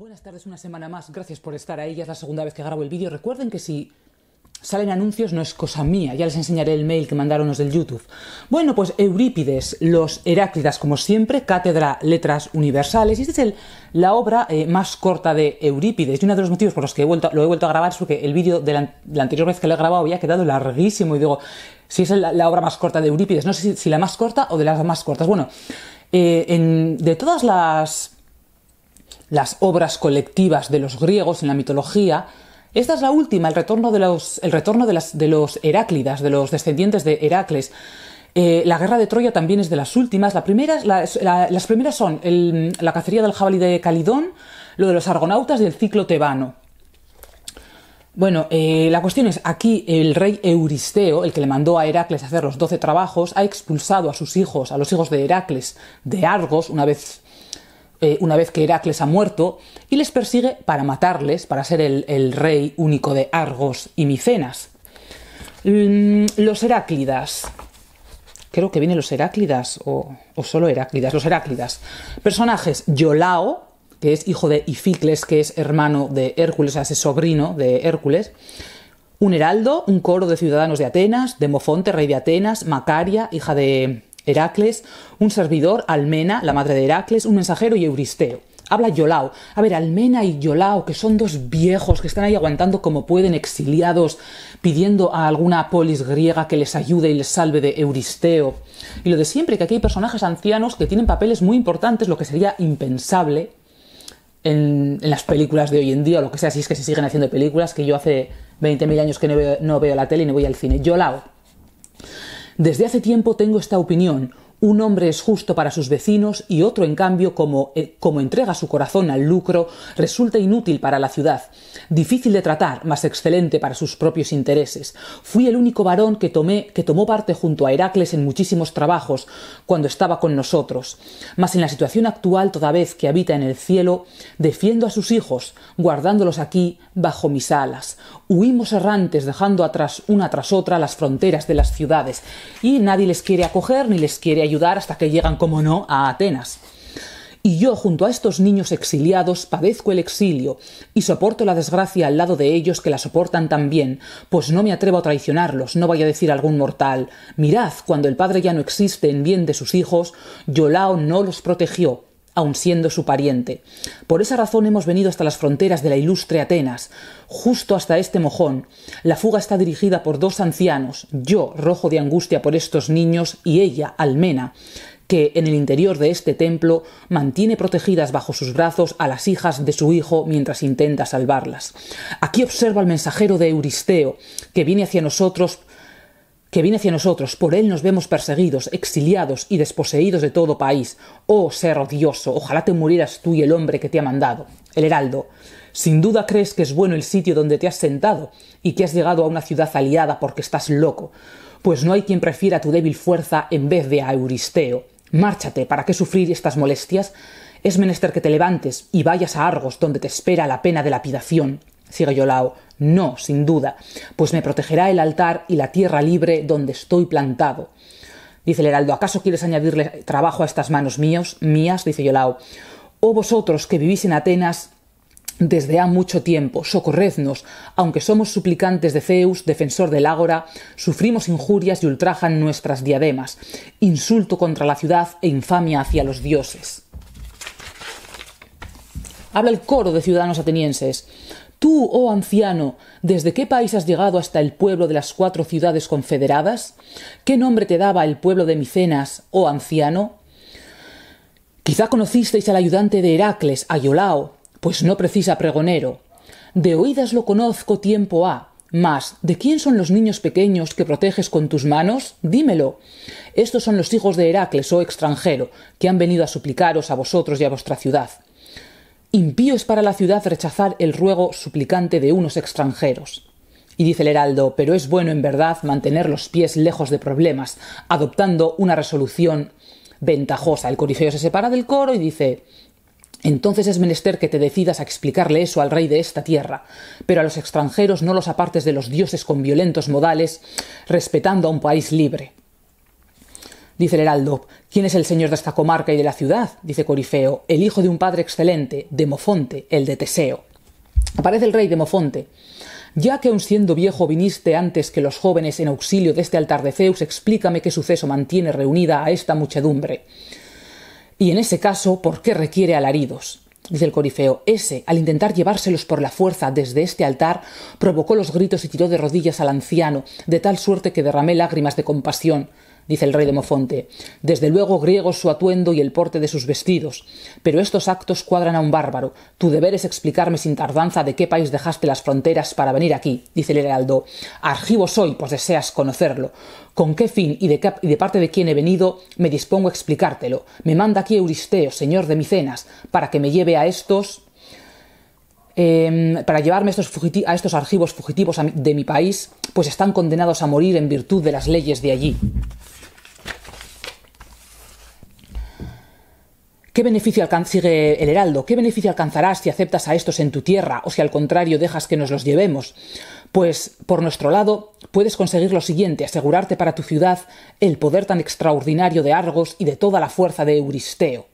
Buenas tardes, una semana más. Gracias por estar ahí. Ya es la segunda vez que grabo el vídeo. Recuerden que si salen anuncios no es cosa mía. Ya les enseñaré el mail que mandaron los del YouTube. Bueno, pues Eurípides, los Heráclidas, como siempre, cátedra Letras Universales. Y esta es el, la obra eh, más corta de Eurípides. Y uno de los motivos por los que lo he vuelto a grabar es porque el vídeo de la, anterior vez que lo he grabado había quedado larguísimo. Y digo, si es la, obra más corta de Eurípides, no sé si, la más corta o de las más cortas. Bueno, eh, de todas las las obras colectivas de los griegos en la mitología, esta es la última, el retorno de los, retorno de, los Heráclidas, de los descendientes de Heracles. Eh, la guerra de Troya también es de las últimas. las primeras son la cacería del jabalí de Calidón, lo de los argonautas y el ciclo tebano. Bueno, eh, la cuestión es, aquí el rey Euristeo, el que le mandó a Heracles a hacer los doce trabajos, ha expulsado a sus hijos, a los hijos de Heracles, de Argos, una vez eh, una vez que Heracles ha muerto, y les persigue para matarles, para ser el, rey único de Argos y Micenas. Mm, los Heráclidas. Creo que vienen los Heráclidas o, solo Heráclidas. Los Heráclidas. Personajes: Yolao, que es hijo de Ificles, que es hermano de Hércules, o sea, es sobrino de Hércules. Un heraldo, un coro de ciudadanos de Atenas, Demofonte, rey de Atenas, Macaria, hija de Heracles, un servidor, Almena, la madre de Heracles, un mensajero y Euristeo. Habla Yolao. A ver, Almena y Yolao, que son dos viejos que están ahí aguantando como pueden, exiliados, pidiendo a alguna polis griega que les ayude y les salve de Euristeo. Y lo de siempre, que aquí hay personajes ancianos que tienen papeles muy importantes, lo que sería impensable en, las películas de hoy en día, o lo que sea, si es que se siguen haciendo películas, que yo hace 20.000 años que no veo, no veo la tele y no voy al cine. Yolao desde hace tiempo tengo esta opinión, un hombre es justo para sus vecinos y otro, en cambio, como, eh, como, entrega su corazón al lucro, resulta inútil para la ciudad, difícil de tratar, más excelente para sus propios intereses. Fui el único varón que, tomé, que tomó parte junto a Heracles en muchísimos trabajos cuando estaba con nosotros, mas en la situación actual, toda vez que habita en el cielo, defiendo a sus hijos, guardándolos aquí bajo mis alas. Huimos errantes, dejando atrás una tras otra las fronteras de las ciudades, y nadie les quiere acoger ni les quiere ayudar hasta que llegan, como no, a Atenas. Y yo, junto a estos niños exiliados, padezco el exilio y soporto la desgracia al lado de ellos que la soportan también, pues no me atrevo a traicionarlos, no vaya a decir algún mortal. Mirad, cuando el padre ya no existe en bien de sus hijos, Yolao no los protegió, aun siendo su pariente. Por esa razón hemos venido hasta las fronteras de la ilustre Atenas, justo hasta este mojón. La fuga está dirigida por dos ancianos, yo rojo de angustia por estos niños y ella, Almena, que en el interior de este templo mantiene protegidas bajo sus brazos a las hijas de su hijo mientras intenta salvarlas. Aquí observa al mensajero de Euristeo, que viene hacia nosotros que viene hacia nosotros, por él nos vemos perseguidos, exiliados y desposeídos de todo país. Oh ser odioso, ojalá te murieras tú y el hombre que te ha mandado. El heraldo. Sin duda crees que es bueno el sitio donde te has sentado y que has llegado a una ciudad aliada porque estás loco, pues no hay quien prefiera tu débil fuerza en vez de a Euristeo. Márchate, ¿para qué sufrir estas molestias? Es menester que te levantes y vayas a Argos, donde te espera la pena de lapidación. Sigue Yolao. No, sin duda, pues me protegerá el altar y la tierra libre donde estoy plantado. Dice el heraldo, ¿acaso quieres añadirle trabajo a estas manos míos, mías? dice Yolao. Oh vosotros que vivís en Atenas desde ha mucho tiempo, socorrednos, aunque somos suplicantes de Zeus, defensor del Ágora, sufrimos injurias y ultrajan nuestras diademas, insulto contra la ciudad e infamia hacia los dioses. Habla el coro de ciudadanos atenienses. Tú, oh anciano, ¿desde qué país has llegado hasta el pueblo de las cuatro ciudades confederadas? ¿Qué nombre te daba el pueblo de Micenas, oh anciano? Quizá conocisteis al ayudante de Heracles, Ayolao, pues no precisa pregonero. De oídas lo conozco tiempo ha, mas, ¿de quién son los niños pequeños que proteges con tus manos? Dímelo. Estos son los hijos de Heracles, oh extranjero, que han venido a suplicaros a vosotros y a vuestra ciudad. Impío es para la ciudad rechazar el ruego suplicante de unos extranjeros. Y dice el heraldo, pero es bueno en verdad mantener los pies lejos de problemas, adoptando una resolución ventajosa. El corifeo se separa del coro y dice entonces es menester que te decidas a explicarle eso al rey de esta tierra, pero a los extranjeros no los apartes de los dioses con violentos modales, respetando a un país libre. Dice el heraldo, ¿quién es el señor de esta comarca y de la ciudad? Dice Corifeo, el hijo de un padre excelente, Demofonte, el de Teseo. Aparece el rey Demofonte. Ya que aun siendo viejo viniste antes que los jóvenes en auxilio de este altar de Zeus, explícame qué suceso mantiene reunida a esta muchedumbre. Y en ese caso, ¿por qué requiere alaridos? Dice el Corifeo, ese, al intentar llevárselos por la fuerza desde este altar, provocó los gritos y tiró de rodillas al anciano, de tal suerte que derramé lágrimas de compasión dice el rey de Mofonte, Desde luego griego su atuendo y el porte de sus vestidos. Pero estos actos cuadran a un bárbaro. Tu deber es explicarme sin tardanza de qué país dejaste las fronteras para venir aquí, dice el heraldo. Argivo soy, pues deseas conocerlo. ¿Con qué fin y de, qué, parte de quién he venido? Me dispongo a explicártelo. Me manda aquí Euristeo, señor de Micenas, para que me lleve a estos em, para llevarme a estos argivos fugitivos de mi país, pues están condenados a morir en virtud de las leyes de allí. ¿Qué beneficio sigue el Heraldo? ¿Qué beneficio alcanzarás si aceptas a estos en tu tierra o si al contrario dejas que nos los llevemos? Pues, por nuestro lado, puedes conseguir lo siguiente, asegurarte para tu ciudad el poder tan extraordinario de Argos y de toda la fuerza de Euristeo.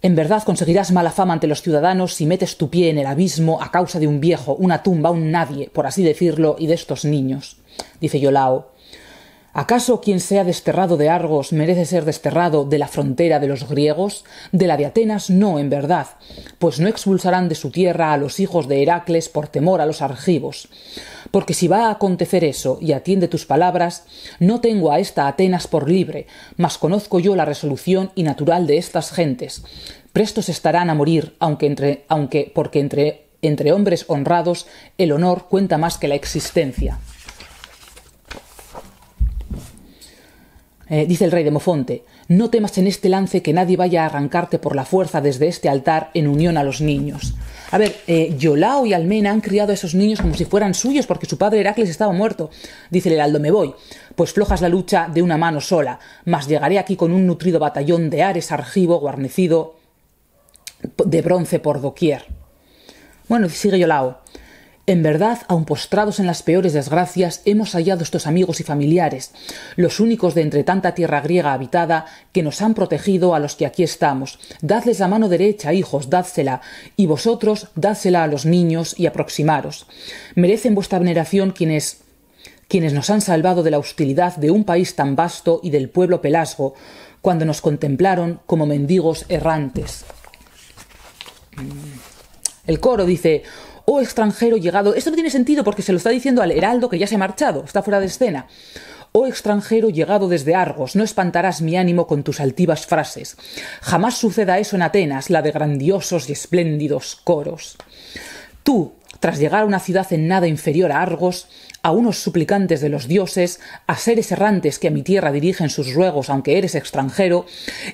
En verdad conseguirás mala fama ante los ciudadanos si metes tu pie en el abismo a causa de un viejo, una tumba, un nadie, por así decirlo, y de estos niños, dice Yolao. ¿Acaso quien sea desterrado de Argos merece ser desterrado de la frontera de los griegos? De la de Atenas no, en verdad, pues no expulsarán de su tierra a los hijos de Heracles por temor a los argivos. Porque si va a acontecer eso y atiende tus palabras, no tengo a esta Atenas por libre, mas conozco yo la resolución y natural de estas gentes. Prestos estarán a morir, aunque entre, aunque, porque entre, entre hombres honrados el honor cuenta más que la existencia. Eh, dice el rey de Mofonte, no temas en este lance que nadie vaya a arrancarte por la fuerza desde este altar en unión a los niños. A ver, eh, Yolao y Almena han criado a esos niños como si fueran suyos porque su padre Heracles estaba muerto. Dice el heraldo, me voy, pues flojas la lucha de una mano sola, mas llegaré aquí con un nutrido batallón de ares argivo guarnecido de bronce por doquier. Bueno, sigue Yolao. En verdad, aun postrados en las peores desgracias, hemos hallado estos amigos y familiares, los únicos de entre tanta tierra griega habitada, que nos han protegido a los que aquí estamos. Dadles la mano derecha, hijos, dádsela, y vosotros dádsela a los niños y aproximaros. Merecen vuestra veneración quienes quienes nos han salvado de la hostilidad de un país tan vasto y del pueblo pelasgo, cuando nos contemplaron como mendigos errantes. El coro dice o extranjero llegado. Esto no tiene sentido porque se lo está diciendo al heraldo que ya se ha marchado, está fuera de escena. Oh extranjero llegado desde Argos, no espantarás mi ánimo con tus altivas frases. Jamás suceda eso en Atenas, la de grandiosos y espléndidos coros. Tú, tras llegar a una ciudad en nada inferior a Argos, a unos suplicantes de los dioses, a seres errantes que a mi tierra dirigen sus ruegos aunque eres extranjero,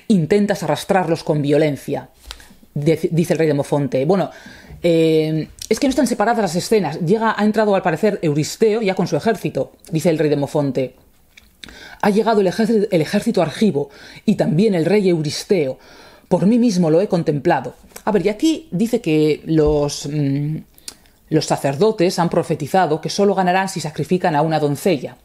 intentas arrastrarlos con violencia. Dice el rey Mofonte. Bueno, eh, es que no están separadas las escenas. Llega, ha entrado al parecer Euristeo ya con su ejército, dice el rey de Mofonte Ha llegado el ejército, argivo y también el rey Euristeo. Por mí mismo lo he contemplado. A ver, y aquí dice que los, mm, los sacerdotes han profetizado que solo ganarán si sacrifican a una doncella.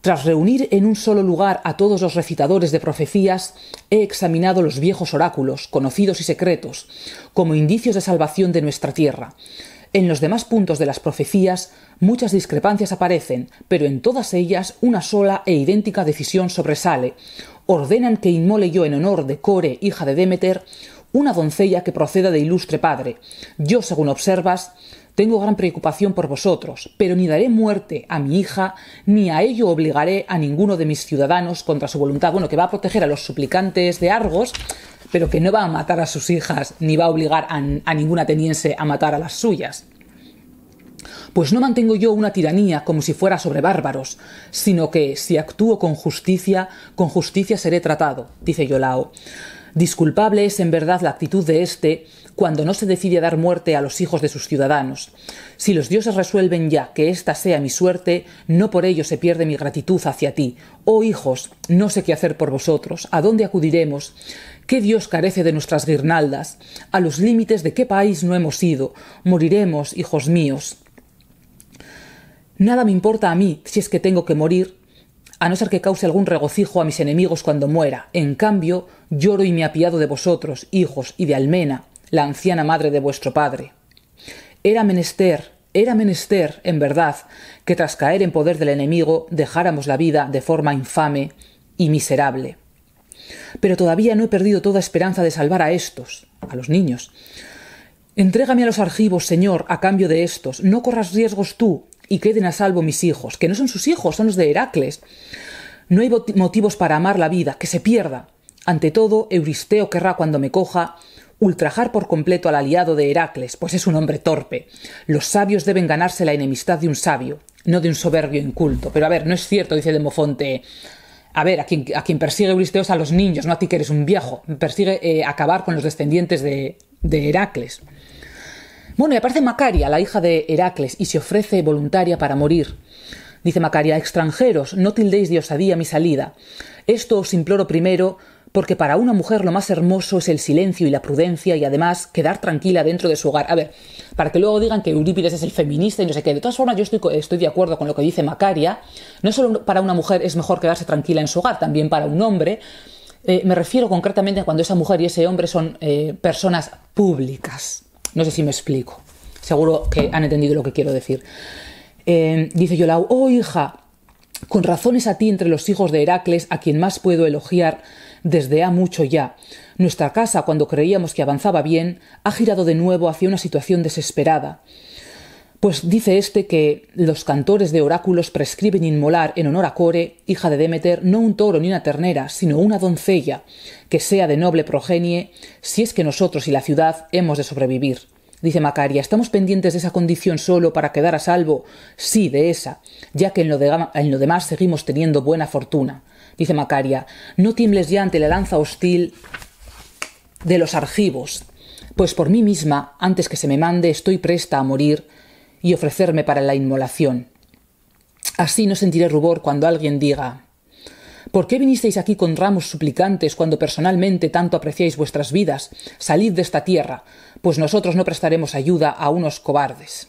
Tras reunir en un solo lugar a todos los recitadores de profecías, he examinado los viejos oráculos, conocidos y secretos, como indicios de salvación de nuestra tierra. En los demás puntos de las profecías muchas discrepancias aparecen, pero en todas ellas una sola e idéntica decisión sobresale. Ordenan que inmole yo en honor de Core, hija de Demeter, una doncella que proceda de ilustre padre. Yo, según observas, tengo gran preocupación por vosotros, pero ni daré muerte a mi hija, ni a ello obligaré a ninguno de mis ciudadanos contra su voluntad. Bueno, que va a proteger a los suplicantes de Argos, pero que no va a matar a sus hijas, ni va a obligar a, ninguna ningún ateniense a matar a las suyas. Pues no mantengo yo una tiranía como si fuera sobre bárbaros, sino que si actúo con justicia, con justicia seré tratado, dice Yolao. Disculpable es en verdad la actitud de éste cuando no se decide a dar muerte a los hijos de sus ciudadanos. Si los dioses resuelven ya que ésta sea mi suerte, no por ello se pierde mi gratitud hacia ti. Oh hijos, no sé qué hacer por vosotros, ¿a dónde acudiremos? ¿Qué Dios carece de nuestras guirnaldas? ¿A los límites de qué país no hemos ido? Moriremos, hijos míos. Nada me importa a mí si es que tengo que morir a no ser que cause algún regocijo a mis enemigos cuando muera. En cambio, lloro y me apiado de vosotros, hijos, y de Almena, la anciana madre de vuestro padre. Era menester, era menester, en verdad, que tras caer en poder del enemigo dejáramos la vida de forma infame y miserable. Pero todavía no he perdido toda esperanza de salvar a estos, a los niños. Entrégame a los argivos, señor, a cambio de estos. No corras riesgos tú, y queden a salvo mis hijos, que no son sus hijos, son los de Heracles. No hay motivos para amar la vida, que se pierda. Ante todo, Euristeo querrá cuando me coja ultrajar por completo al aliado de Heracles, pues es un hombre torpe. Los sabios deben ganarse la enemistad de un sabio, no de un soberbio inculto. Pero a ver, no es cierto, dice Demofonte. A ver, a quien, a quien persigue Euristeo es a los niños, no a ti que eres un viejo. Persigue eh, acabar con los descendientes de, de Heracles. Bueno, y aparece Macaria, la hija de Heracles, y se ofrece voluntaria para morir. Dice Macaria, extranjeros, no tildéis de osadía mi salida. Esto os imploro primero, porque para una mujer lo más hermoso es el silencio y la prudencia y además quedar tranquila dentro de su hogar. A ver, para que luego digan que Eurípides es el feminista y no sé qué. De todas formas, yo estoy, de acuerdo con lo que dice Macaria. No solo para una mujer es mejor quedarse tranquila en su hogar, también para un hombre. Eh, me refiero concretamente a cuando esa mujer y ese hombre son eh, personas públicas. No sé si me explico. Seguro que han entendido lo que quiero decir. Eh, dice Yolau, oh hija, con razones a ti entre los hijos de Heracles, a quien más puedo elogiar desde ha mucho ya. Nuestra casa, cuando creíamos que avanzaba bien, ha girado de nuevo hacia una situación desesperada. Pues dice este que los cantores de oráculos prescriben inmolar en honor a Core, hija de Demeter, no un toro ni una ternera, sino una doncella, que sea de noble progenie, si es que nosotros y la ciudad hemos de sobrevivir. Dice Macaria, ¿estamos pendientes de esa condición solo para quedar a salvo? Sí, de esa, ya que en lo, en lo demás seguimos teniendo buena fortuna. Dice Macaria, no tiembles ya ante la lanza hostil de los argivos, pues por mí misma, antes que se me mande, estoy presta a morir y ofrecerme para la inmolación. Así no sentiré rubor cuando alguien diga ¿Por qué vinisteis aquí con ramos suplicantes cuando personalmente tanto apreciáis vuestras vidas? Salid de esta tierra, pues nosotros no prestaremos ayuda a unos cobardes.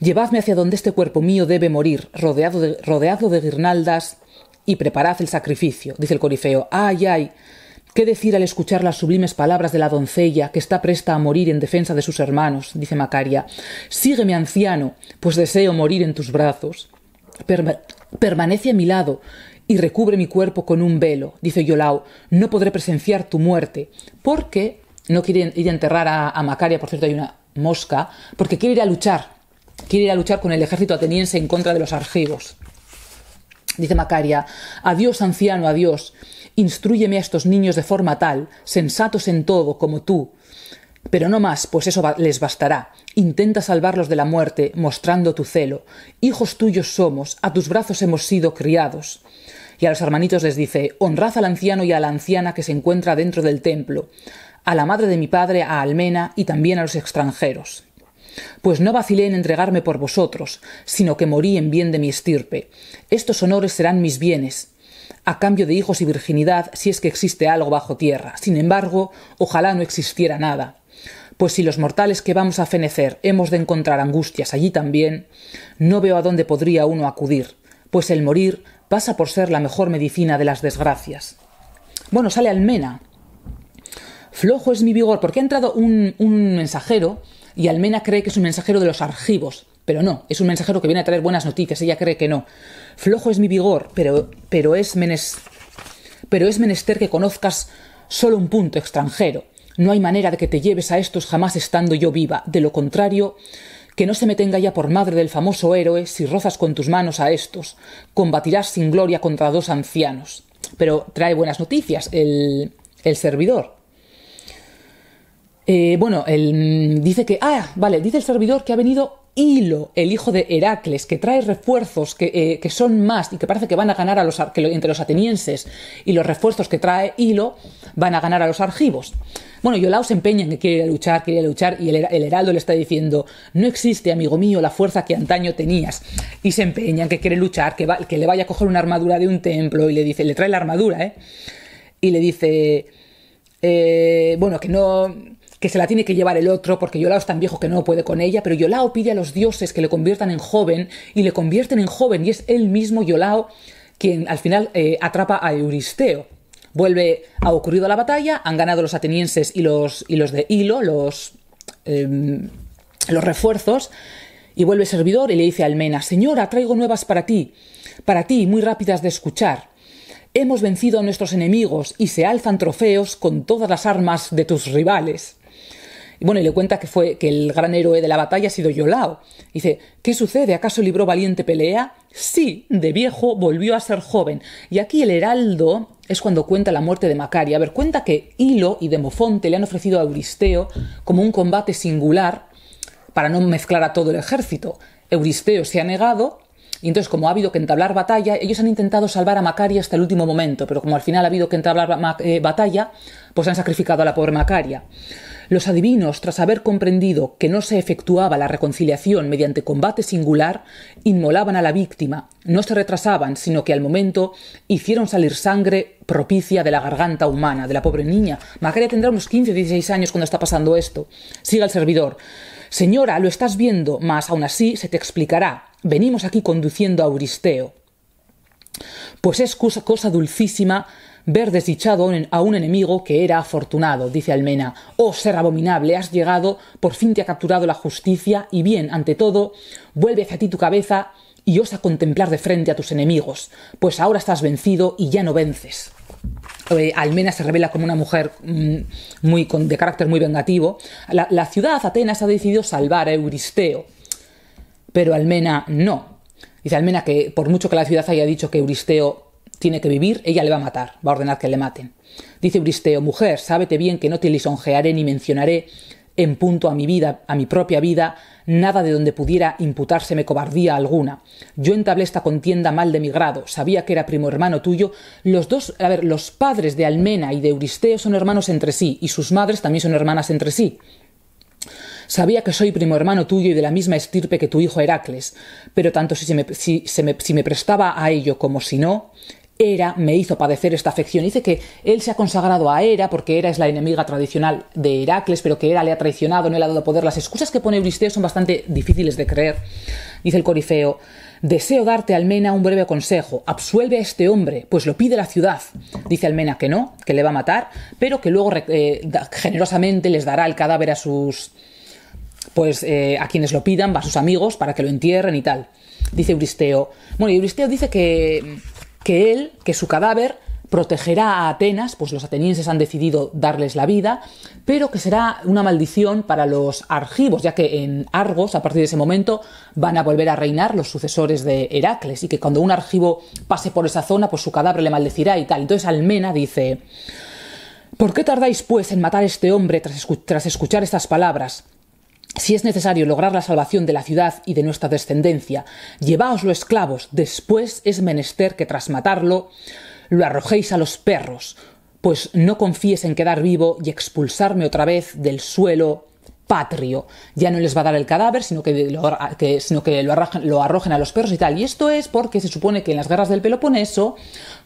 Llevadme hacia donde este cuerpo mío debe morir, rodeado de, rodeado de guirnaldas, y preparad el sacrificio. Dice el corifeo, ay, ay, ¿Qué decir al escuchar las sublimes palabras de la doncella, que está presta a morir en defensa de sus hermanos? dice Macaria. Sígueme, anciano, pues deseo morir en tus brazos. permanece a mi lado y recubre mi cuerpo con un velo, dice Yolao. No podré presenciar tu muerte, porque no quiere ir a enterrar a, a Macaria, por cierto, hay una mosca, porque quiere ir a luchar. Quiere ir a luchar con el ejército ateniense en contra de los argivos. Dice Macaria, adiós anciano, adiós, instruyeme a estos niños de forma tal, sensatos en todo como tú. Pero no más, pues eso les bastará. Intenta salvarlos de la muerte, mostrando tu celo. Hijos tuyos somos, a tus brazos hemos sido criados. Y a los hermanitos les dice, honrad al anciano y a la anciana que se encuentra dentro del templo, a la madre de mi padre, a Almena y también a los extranjeros. Pues no vacilé en entregarme por vosotros, sino que morí en bien de mi estirpe. Estos honores serán mis bienes, a cambio de hijos y virginidad si es que existe algo bajo tierra. Sin embargo, ojalá no existiera nada. Pues si los mortales que vamos a fenecer hemos de encontrar angustias allí también, no veo a dónde podría uno acudir, pues el morir pasa por ser la mejor medicina de las desgracias. Bueno, sale Almena. Flojo es mi vigor, porque ha entrado un, un mensajero y Almena cree que es un mensajero de los argivos, pero no, es un mensajero que viene a traer buenas noticias, ella cree que no. Flojo es mi vigor, pero, pero, es, menes, pero es menester que conozcas solo un punto extranjero. No hay manera de que te lleves a estos jamás estando yo viva, de lo contrario, que no se me tenga ya por madre del famoso héroe si rozas con tus manos a estos, combatirás sin gloria contra dos ancianos. Pero trae buenas noticias el, el servidor. Eh, bueno, él, mm, dice que, ah, vale, dice el servidor que ha venido Hilo, el hijo de Heracles, que trae refuerzos que, eh, son más y que parece que van a ganar a los, que entre los atenienses y los refuerzos que trae Hilo van a ganar a los argivos. Bueno, Yolao se empeña en que quiere luchar, quiere luchar y el, heraldo le está diciendo, no existe, amigo mío, la fuerza que antaño tenías. Y se empeña en que quiere luchar, que, que le vaya a coger una armadura de un templo y le dice, le trae la armadura, ¿eh? Y le dice, eh, bueno, que no que se la tiene que llevar el otro porque Yolao es tan viejo que no puede con ella, pero Yolao pide a los dioses que le conviertan en joven y le convierten en joven y es él mismo Yolao quien al final eh, atrapa a Euristeo. Vuelve, ha ocurrido la batalla, han ganado los atenienses y los, y los de Hilo, los, em, los refuerzos, y vuelve servidor y le dice a Almena, Señora, traigo nuevas para ti, para ti, muy rápidas de escuchar. Hemos vencido a nuestros enemigos y se alzan trofeos con todas las armas de tus rivales. Y bueno, y le cuenta que fue que el gran héroe de la batalla ha sido Yolao. dice, ¿qué sucede? ¿Acaso libró valiente pelea? Sí, de viejo volvió a ser joven. Y aquí el heraldo es cuando cuenta la muerte de Macaria. A ver, cuenta que Hilo y Demofonte le han ofrecido a Euristeo como un combate singular para no mezclar a todo el ejército. Euristeo se ha negado y entonces, como ha habido que entablar batalla, ellos han intentado salvar a Macaria hasta el último momento, pero como al final ha habido que entablar eh, batalla, pues han sacrificado a la pobre Macaria. Los adivinos, tras haber comprendido que no se efectuaba la reconciliación mediante combate singular, inmolaban a la víctima, no se retrasaban, sino que al momento hicieron salir sangre propicia de la garganta humana, de la pobre niña. Magaria tendrá unos 15 o 16 años cuando está pasando esto. Siga el servidor. Señora, lo estás viendo, mas aún así se te explicará. Venimos aquí conduciendo a Euristeo. Pues es cosa dulcísima ver desdichado a un enemigo que era afortunado, dice Almena. Oh ser abominable, has llegado, por fin te ha capturado la justicia, y bien, ante todo, vuelve hacia ti tu cabeza y osa contemplar de frente a tus enemigos, pues ahora estás vencido y ya no vences. Eh, Almena se revela como una mujer mm, muy, de carácter muy vengativo. la ciudad, Atenas, ha decidido salvar a Euristeo, pero Almena no. Dice Almena que por mucho que la ciudad haya dicho que Euristeo tiene que vivir, ella le va a matar, va a ordenar que le maten. Dice Euristeo, mujer, sábete bien que no te lisonjearé ni mencionaré en punto a mi vida, a mi propia vida, nada de donde pudiera imputárseme cobardía alguna. Yo entablé esta contienda mal de mi grado, sabía que era primo hermano tuyo. Los dos, a ver, los padres de Almena y de Euristeo son hermanos entre sí, y sus madres también son hermanas entre sí. Sabía que soy primo hermano tuyo y de la misma estirpe que tu hijo Heracles, pero tanto si se me, si, se me, si me prestaba a ello como si no, Hera me hizo padecer esta afección. Dice que él se ha consagrado a Hera porque Hera es la enemiga tradicional de Heracles, pero que Hera le ha traicionado, no le ha dado poder. Las excusas que pone Euristeo son bastante difíciles de creer. Dice el corifeo, deseo darte, Almena, un breve consejo. Absuelve a este hombre, pues lo pide la ciudad. Dice Almena que no, que le va a matar, pero que luego eh, generosamente les dará el cadáver a sus... pues eh, a quienes lo pidan, a sus amigos, para que lo entierren y tal. Dice Euristeo. Bueno, y Euristeo dice que que él, que su cadáver, protegerá a Atenas, pues los atenienses han decidido darles la vida, pero que será una maldición para los argivos, ya que en Argos, a partir de ese momento, van a volver a reinar los sucesores de Heracles, y que cuando un argivo pase por esa zona, pues su cadáver le maldecirá y tal. Entonces Almena dice, ¿por qué tardáis pues en matar a este hombre tras, tras escuchar estas palabras? Si es necesario lograr la salvación de la ciudad y de nuestra descendencia, llevaoslo esclavos, después es menester que tras matarlo lo arrojéis a los perros, pues no confíes en quedar vivo y expulsarme otra vez del suelo patrio. Ya no les va a dar el cadáver, sino que lo, sino que lo arrojen a los perros y tal. Y esto es porque se supone que en las guerras del Peloponeso,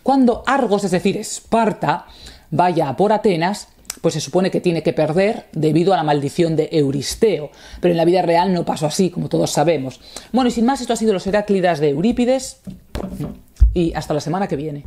cuando Argos, es decir, Esparta, vaya por Atenas, pues se supone que tiene que perder debido a la maldición de Euristeo. Pero en la vida real no pasó así, como todos sabemos. Bueno, y sin más, esto ha sido los Heráclidas de Eurípides. Y hasta la semana que viene.